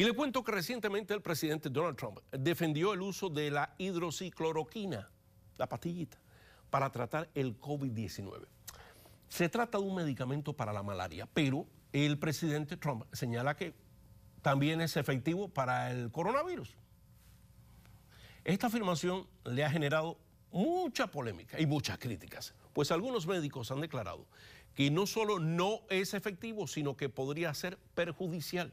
Y le cuento que recientemente el presidente Donald Trump defendió el uso de la HIDROCICLOROQUINA, la pastillita, para tratar el COVID-19. Se trata de un medicamento para la malaria, pero el presidente Trump señala que también es efectivo para el coronavirus. Esta afirmación le ha generado mucha polémica y muchas críticas, pues algunos médicos han declarado que no solo no es efectivo, sino que podría ser perjudicial.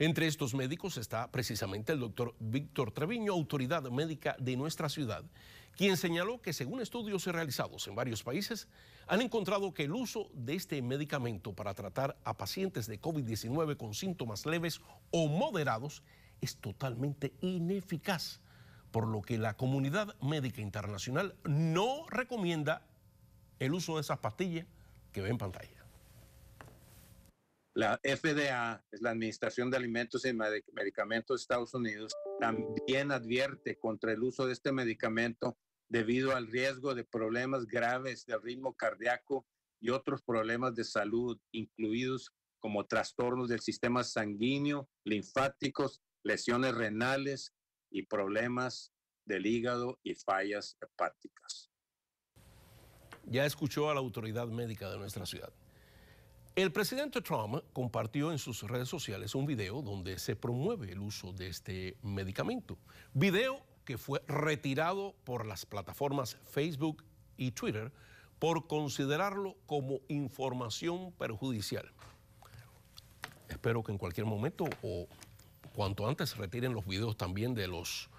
Entre estos médicos está precisamente el doctor Víctor Treviño, autoridad médica de nuestra ciudad, quien señaló que según estudios realizados en varios países, han encontrado que el uso de este medicamento para tratar a pacientes de COVID-19 con síntomas leves o moderados es totalmente ineficaz, por lo que la comunidad médica internacional no recomienda el uso de esas pastillas que ve en pantalla. La FDA, es la Administración de Alimentos y Medicamentos de Estados Unidos, también advierte contra el uso de este medicamento debido al riesgo de problemas graves del ritmo cardíaco y otros problemas de salud, incluidos como trastornos del sistema sanguíneo, linfáticos, lesiones renales y problemas del hígado y fallas hepáticas. Ya escuchó a la autoridad médica de nuestra ciudad. El presidente Trump compartió en sus redes sociales un video donde se promueve el uso de este medicamento. Video que fue retirado por las plataformas Facebook y Twitter por considerarlo como información perjudicial. Espero que en cualquier momento o cuanto antes retiren los videos también de los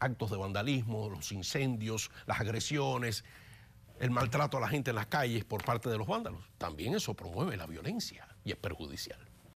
actos de vandalismo, los incendios, las agresiones, el maltrato a la gente en las calles por parte de los vándalos. También eso promueve la violencia y es perjudicial.